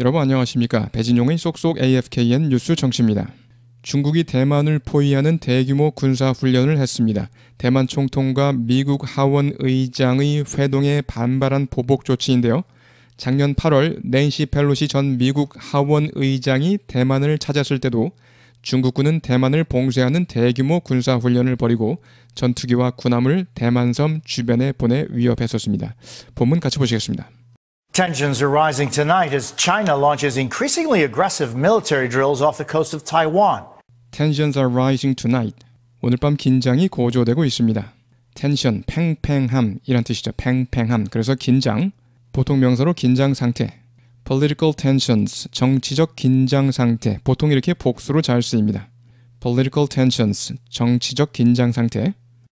여러분 안녕하십니까. 배진용의 쏙쏙 AFKN 뉴스 정치입니다. 중국이 대만을 포위하는 대규모 군사훈련을 했습니다. 대만 총통과 미국 하원 의장의 회동에 반발한 보복 조치인데요. 작년 8월 낸시 펠로시 전 미국 하원 의장이 대만을 찾았을 때도 중국군은 대만을 봉쇄하는 대규모 군사훈련을 벌이고 전투기와 군함을 대만섬 주변에 보내 위협했었습니다. 본문 같이 보시겠습니다. Tensions are rising tonight as China launches increasingly aggressive military drills off the coast of Taiwan. Tensions are rising tonight. 오늘 밤 긴장이 고조되고 있습니다. 텐션, 팽팽함이란 뜻이죠. 팽팽함. 그래서 긴장, 보통 명사로 긴장 상태. political tensions, 정치적 긴장 상태. 보통 이렇게 복수로 잘 쓰입니다. political tensions, 정치적 긴장 상태.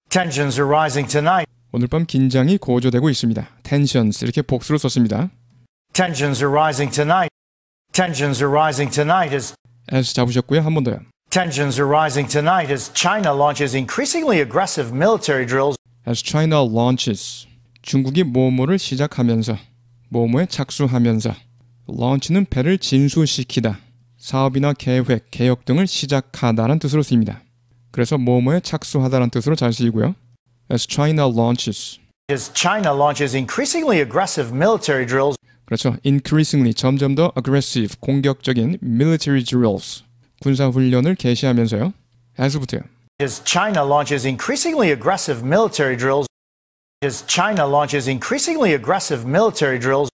Tensions are rising tonight. 오늘 밤 긴장이 고조되고 있습니다. tensions 이렇게 복수로 썼습니다. tensions are rising tonight. tensions are rising tonight as S 잡으셨고요. 한 번 더요. tensions are rising tonight as China launches increasingly aggressive military drills. as China launches 중국이 뭐뭐를 시작하면서 뭐뭐에 착수하면서 launch는 배를 진수시키다. 사업이나 계획, 개혁 등을 시작하다는 뜻으로 쓰입니다. 그래서 뭐뭐에 착수하다라는 뜻으로 잘 쓰이고요. as China launches. As China launches increasingly aggressive military drills. 그렇죠. increasingly 점점 더 aggressive 공격적인 military drills 군사 훈련을 개시하면서요. 해서부터요. As China launches increasingly aggressive military drills. As China launches increasingly aggressive military drills.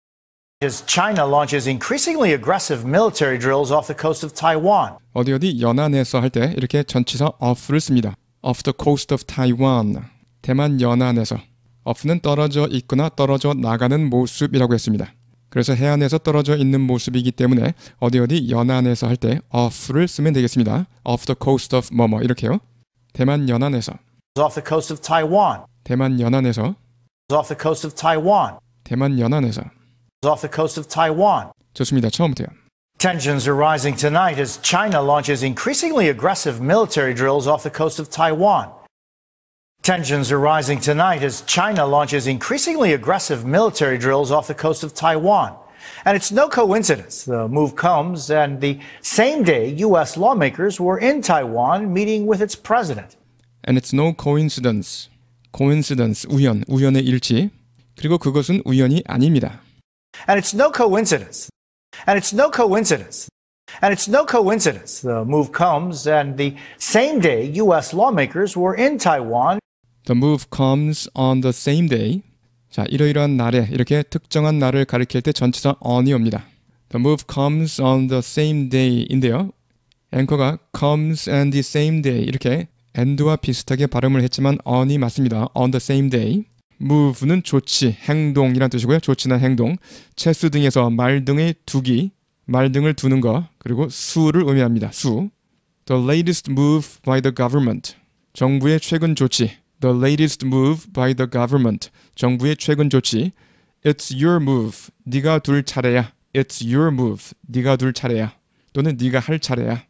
As China launches increasingly aggressive military drills off the coast of Taiwan. 어디 어디 연안에서 할 때 이렇게 전치사 off를 씁니다. Off the coast of Taiwan. 대만 연안에서 어프는 떨어져 있거나 떨어져 나가는 모습이라고 했습니다. 그래서 해안에서 떨어져 있는 모습이기 때문에 어디 어디 연안에서 할 때 off를 쓰면 되겠습니다. off the coast of 뭐뭐 이렇게요. 대만 연안에서 off the coast of Taiwan. 대만 연안에서 off the coast of Taiwan. 대만 연안에서 off the coast of Taiwan. 좋습니다. 처음부터요. Tensions are rising tonight as China launches increasingly aggressive military drills off the coast of Taiwan. Tensions are rising tonight as China launches increasingly aggressive military drills off the coast of Taiwan. And it's no coincidence the move comes and the same day U.S. lawmakers were in Taiwan meeting with its president. And it's no coincidence. Coincidence, 우연, 우연의 일치. 그리고 그것은 우연이 아닙니다. And it's no coincidence. And it's no coincidence. And it's no coincidence the move comes and the same day U.S. lawmakers were in Taiwan The move comes on the same day. 자, 이러이러한 날에 이렇게 특정한 날을 가리킬 때전체적 on이 옵니다. The move comes on the same day인데요. 앵커가 comes and the same day 이렇게 and와 비슷하게 발음을 했지만 on이 맞습니다. on the same day. move는 조치, 행동이란 뜻이고요. 조치나 행동, 체스 등에서 말 등의 두기, 말 등을 두는 것, 그리고 수를 의미합니다. 수. The latest move by the government. 정부의 최근 조치, The latest move by the government. 정부의 최근 조치. It's your move. 네가 둘 차례야. It's your move. 네가 둘 차례야. 또는 네가 할 차례야.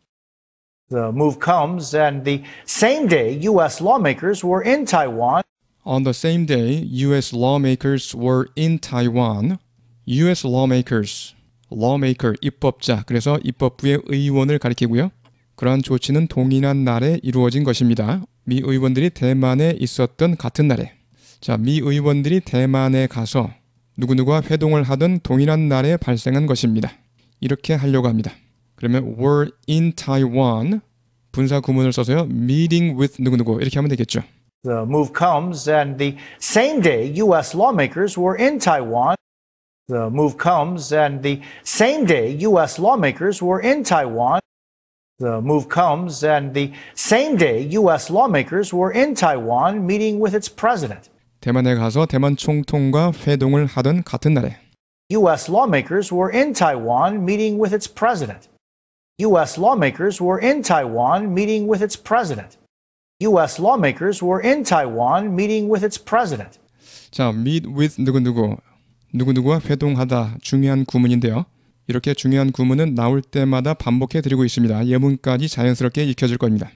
The move comes and the same day US lawmakers were in Taiwan. On the same day US lawmakers were in Taiwan. US lawmakers lawmaker 입법자. 그래서 입법부의 의원을 가리키고요. 그러 조치는 동일한 날에 이루어진 것입니다. 미 의원들이 대만에 있었던 같은 날에 자, 미 의원들이 대만에 가서 누구누구와 회동을 하던 동일한 날에 발생한 것입니다. 이렇게 하려고 합니다. 그러면 were in Taiwan 분사 구문을 써서요. meeting with 누구누구 이렇게 하면 되겠죠. The move comes and the same day US lawmakers were in Taiwan. The move comes and the same day US lawmakers were in Taiwan. The move comes, and the same day, U.S. lawmakers were in Taiwan meeting with its president. 대만에 가서 대만 총통과 회동을 하던 같은 날에 U.S. lawmakers were in Taiwan meeting with its president. U.S. lawmakers were in Taiwan meeting with its president. U.S. lawmakers were in Taiwan meeting with its president. 자, meet with 누구 누구와 회동하다 중요한 구문인데요. 이렇게 중요한 구문은 나올 때마다 반복해 드리고 있습니다. 예문까지 자연스럽게 익혀질 겁니다.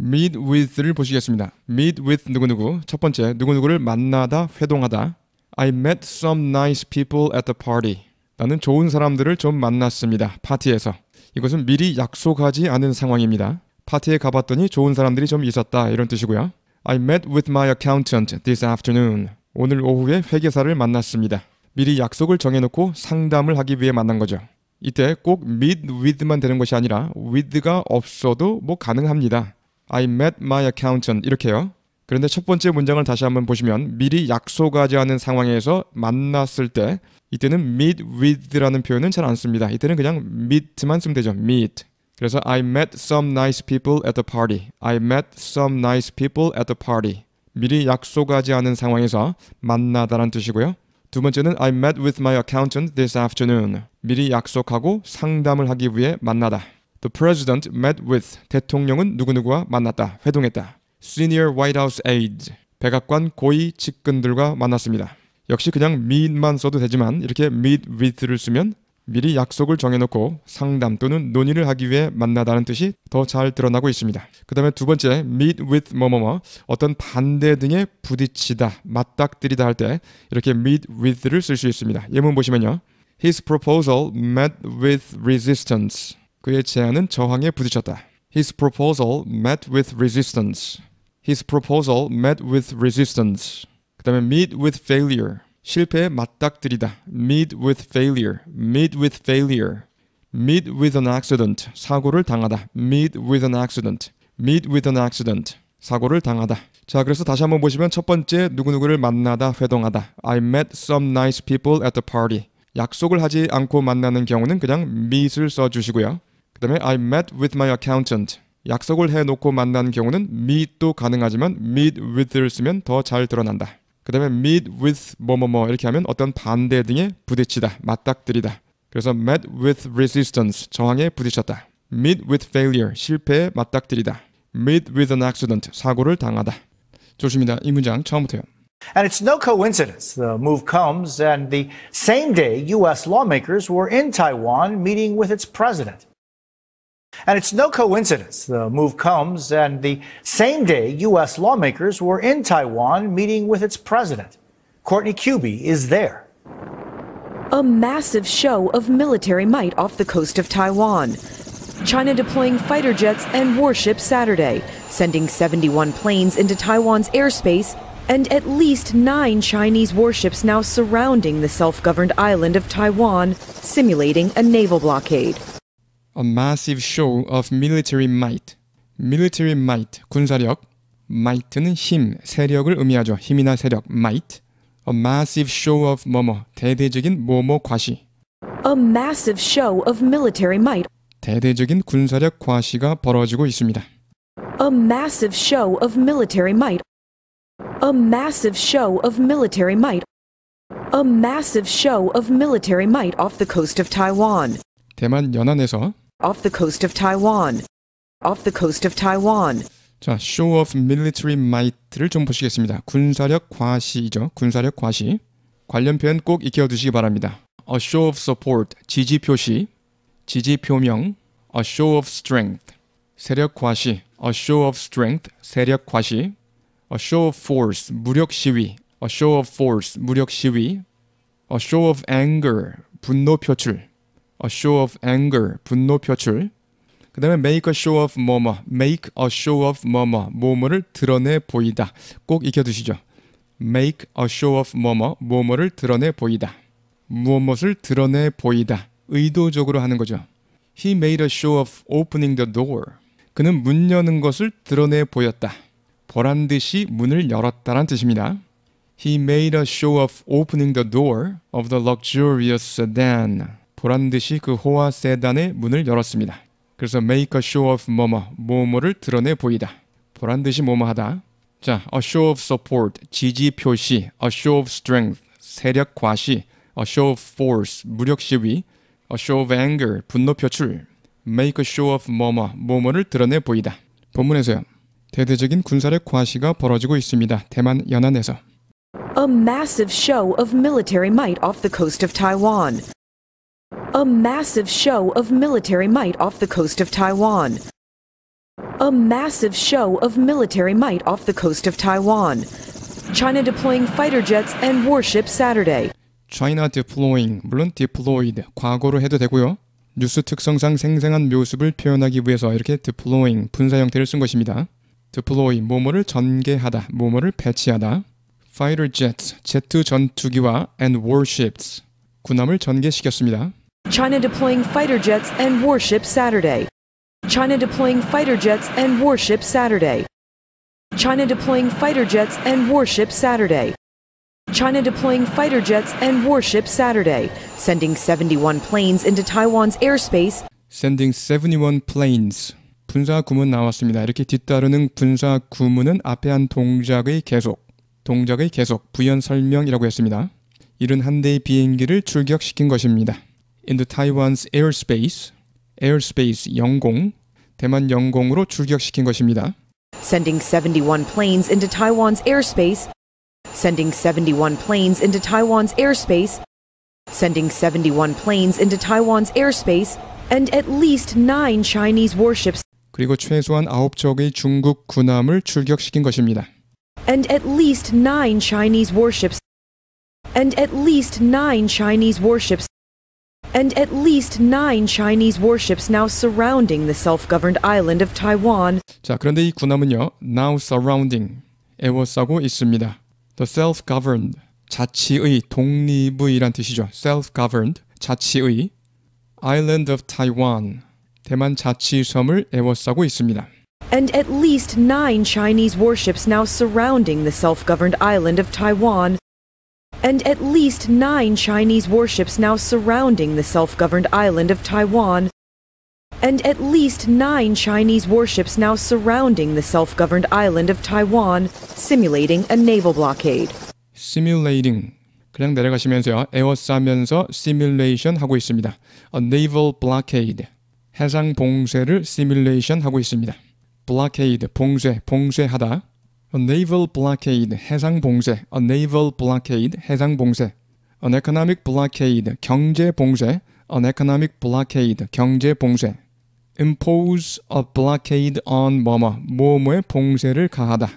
meet with를 보시겠습니다. meet with 누구누구 첫 번째 누구누구를 만나다 회동하다 I met some nice people at the party. 나는 좋은 사람들을 좀 만났습니다. 파티에서. 이것은 미리 약속하지 않은 상황입니다. 파티에 가봤더니 좋은 사람들이 좀 있었다 이런 뜻이고요. I met with my accountant this afternoon. 오늘 오후에 회계사를 만났습니다. 미리 약속을 정해놓고 상담을 하기 위해 만난 거죠. 이때 꼭 meet with만 되는 것이 아니라 with가 없어도 뭐 가능합니다. I met my accountant 이렇게요. 그런데 첫 번째 문장을 다시 한번 보시면 미리 약속하지 않은 상황에서 만났을 때 이때는 meet with라는 표현은 잘 안 씁니다. 이때는 그냥 meet만 쓰면 되죠. meet. 그래서 I met some nice people at the party. I met some nice people at the party. 미리 약속하지 않은 상황에서 만나다라는 뜻이고요. 두 번째는 I met with my accountant this afternoon. 미리 약속하고 상담을 하기 위해 만나다. The president met with 대통령은 누구누구와 만났다. 회동했다. Senior White House aides 백악관 고위 직근들과 만났습니다. 역시 그냥 meet만 써도 되지만 이렇게 meet with를 쓰면 미리 약속을 정해놓고 상담 또는 논의를 하기 위해 만나다는 뜻이 더 잘 드러나고 있습니다. 그 다음에 두 번째, meet with 뭐뭐뭐 어떤 반대 등에 부딪히다, 맞닥뜨리다 할 때 이렇게 meet with를 쓸 수 있습니다. 예문 보시면요. His proposal met with resistance. 그의 제안은 저항에 부딪혔다. His proposal met with resistance. His proposal met with resistance. 그 다음에 meet with failure. 실패에 맞닥뜨리다. meet with failure, meet with failure. meet with an accident, 사고를 당하다. meet with an accident, meet with an accident. 사고를 당하다. 자, 그래서 다시 한번 보시면 첫 번째 누구누구를 만나다, 회동하다. I met some nice people at the party. 약속을 하지 않고 만나는 경우는 그냥 meet을 써 주시고요. 그다음에 I met with my accountant. 약속을 해 놓고 만난 경우는 meet도 가능하지만 meet with를 쓰면 더 잘 드러난다. 그 다음에 meet with 뭐 뭐 뭐 이렇게 하면 어떤 반대 등에 부딪히다, 맞닥뜨리다. 그래서 met with resistance, 저항에 부딪혔다. meet with failure, 실패에 맞닥뜨리다. meet with an accident, 사고를 당하다. 조심이다. 이 문장 처음부터요. And it's no coincidence the move comes and the same day U.S. lawmakers were in Taiwan meeting with its president. And it's no coincidence the move comes and the same day U.S. lawmakers were in Taiwan meeting with its president. Courtney Cuby is there. A massive show of military might off the coast of Taiwan. China deploying fighter jets and warships Saturday, sending 71 planes into Taiwan's airspace and at least nine Chinese warships now surrounding the self governed island of Taiwan, simulating a naval blockade. a massive show of military might. military might 군사력 might는 힘, 세력을 의미하죠. 힘이나 세력 might. a massive show of 뭐뭐 대대적인 뭐뭐 과시. a massive show of military might. 대대적인 군사력 과시가 벌어지고 있습니다. a massive show of military might. a massive show of military might. a massive show of military might off the coast of Taiwan. 대만 연안에서 off the coast of Taiwan. off the coast of Taiwan. 자, show of military might를 좀 보시겠습니다. 군사력 과시죠 군사력 과시. 관련 표현 꼭 익혀 두시기 바랍니다. a show of support, 지지 표시, 지지 표명, a show of strength, 세력 과시, a show of strength, 세력 과시, a show of force, 무력 시위, a show of force, 무력 시위, a show of anger, 분노 표출, a show of anger 분노 표출 그 다음에 make a show of 뭐뭐 make a show of 뭐뭐 뭐뭐를 드러내 보이다 꼭 익혀두시죠 make a show of 뭐뭐 뭐뭐를 드러내 보이다 무엇을 드러내 보이다 의도적으로 하는 거죠 He made a show of opening the door 그는 문 여는 것을 드러내 보였다 보란 듯이 문을 열었다란 뜻입니다 He made a show of opening the door of the luxurious sedan 보란 듯이 그 호화 세단의 문을 열었습니다. 그래서 make a show of 뭐뭐, 뭐뭐를 드러내 보이다. 보란 듯이 뭐뭐하다. 자, a show of support, 지지 표시, a show of strength, 세력 과시, a show of force, 무력 시위, a show of anger, 분노 표출, make a show of 뭐뭐, 뭐뭐를 드러내 보이다. 본문에서요. 대대적인 군사력 과시가 벌어지고 있습니다. 대만 연안에서. A massive show of military might off the coast of Taiwan. A massive show of military might off the coast of Taiwan. A massive show of military might off the coast of Taiwan. China deploying fighter jets and warships Saturday. China deploying 물론 deployed 과거로 해도 되고요. 뉴스 특성상 생생한 묘습을 표현하기 위해서 이렇게 deploying 분사 형태를 쓴 것입니다. deploy 뭐뭐를 전개하다, 뭐뭐를 배치하다. fighter jets 제트 전투기와 and warships 군함을 전개시켰습니다. China deploying fighter jets and warships Saturday. China deploying fighter jets and warships Saturday. China deploying fighter jets and warships Saturday. China deploying fighter jets and warships Saturday, sending 71 planes into Taiwan's airspace. Sending 71 planes. 분사 구문 나왔습니다. 이렇게 뒤따르는 분사 구문은 앞에 한 동작의 계속, 동작의 계속, 부연 설명이라고 했습니다. 71대의 비행기를 출격시킨 것입니다. into Taiwan's airspace, airspace 영공, 대만 영공으로 출격시킨 것입니다. Sending 71 planes into Taiwan's airspace. Sending 71 planes into Taiwan's airspace. Sending 71 planes into Taiwan's airspace and at least 9 Chinese warships. 그리고 최소한 9척의 중국 군함을 출격시킨 것입니다. And at least 9 Chinese warships. And at least 9 Chinese warships and at least nine Chinese warships now surrounding the self-governed island of Taiwan. 자, 그런데 이 군함은요, now surrounding, 에워싸고 있습니다. The self-governed, 자치의, 독립의란 뜻이죠. self-governed, 자치의, island of Taiwan, 대만 자치섬을 에워싸고 있습니다. and at least nine Chinese warships now surrounding the self governed island of Taiwan and at least nine Chinese warships now surrounding the self-governed island of Taiwan, and at least nine Chinese warships now surrounding the self-governed island of Taiwan, simulating a naval blockade. Simulating. 그냥 내려가시면서요. 에워싸면서 simulation 하고 있습니다. A naval blockade. 해상 봉쇄를 simulation 하고 있습니다. blockade, 봉쇄, 봉쇄하다. A naval blockade, 해상 봉쇄. A naval blockade, 해상 봉쇄. An economic blockade, 경제 봉쇄. An economic blockade, 경제 봉쇄. impose a blockade on 뭐뭐 뭐뭐에 봉쇄를 가하다.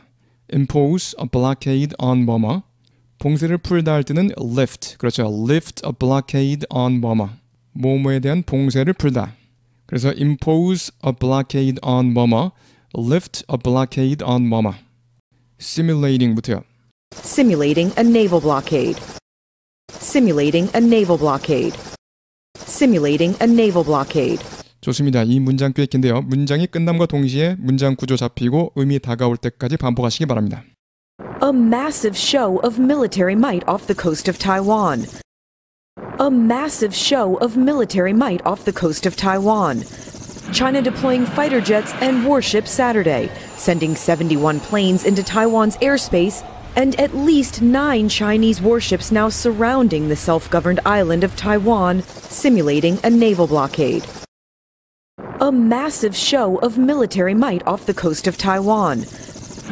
impose a blockade on 뭐뭐 봉쇄를 풀다 할 때는 lift 그렇죠 lift a blockade on 뭐뭐 뭐뭐에 대한 봉쇄를 풀다. 그래서 impose a blockade on 뭐뭐 lift a blockade on 뭐뭐 simulating부터요. Simulating a naval blockade. Simulating a naval blockade. Simulating a naval blockade. 좋습니다. 이 문장 꽤 긴데요. 문장이 끝남과 동시에 문장 구조 잡히고 의미 다가올 때까지 반복하시기 바랍니다. A massive show of military might off the coast of Taiwan. A massive show of military might off the coast of Taiwan. China deploying fighter jets and warships Saturday, sending 71 planes into Taiwan's airspace and at least nine Chinese warships now surrounding the self governed island of Taiwan, simulating a naval blockade. A massive show of military might off the coast of Taiwan.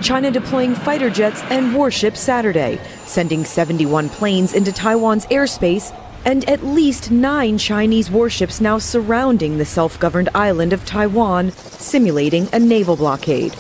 China deploying fighter jets and warships Saturday, sending 71 planes into Taiwan's airspace and at least nine Chinese warships now surrounding the self governed island of Taiwan, simulating a naval blockade.